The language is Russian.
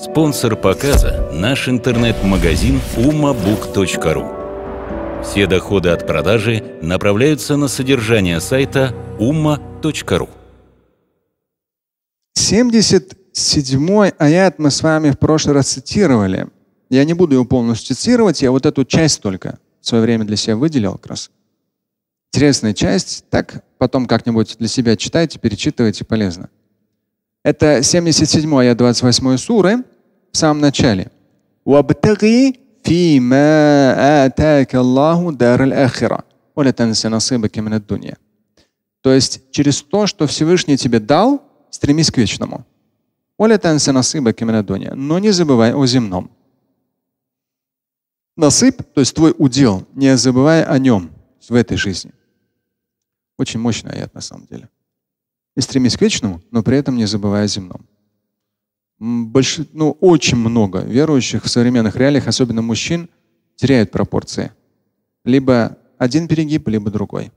Спонсор показа – наш интернет-магазин umabook.ru. Все доходы от продажи направляются на содержание сайта umma.ru. 77 аят мы с вами в прошлый раз цитировали. Я не буду его полностью цитировать, я вот эту часть только в свое время для себя выделил как раз. Интересная часть, так потом как-нибудь для себя читайте, перечитывайте, полезно. Это 77 аят 28 суры самом начале. То есть через то, что Всевышний тебе дал, стремись к вечному. Но не забывай о земном. Насып, то есть твой удел, не забывай о нем в этой жизни. Очень мощный аят на самом деле. И стремись к вечному, но при этом не забывая о земном больш... ну, очень много верующих в современных реалиях, особенно мужчин, теряют пропорции. Либо один перегиб, либо другой.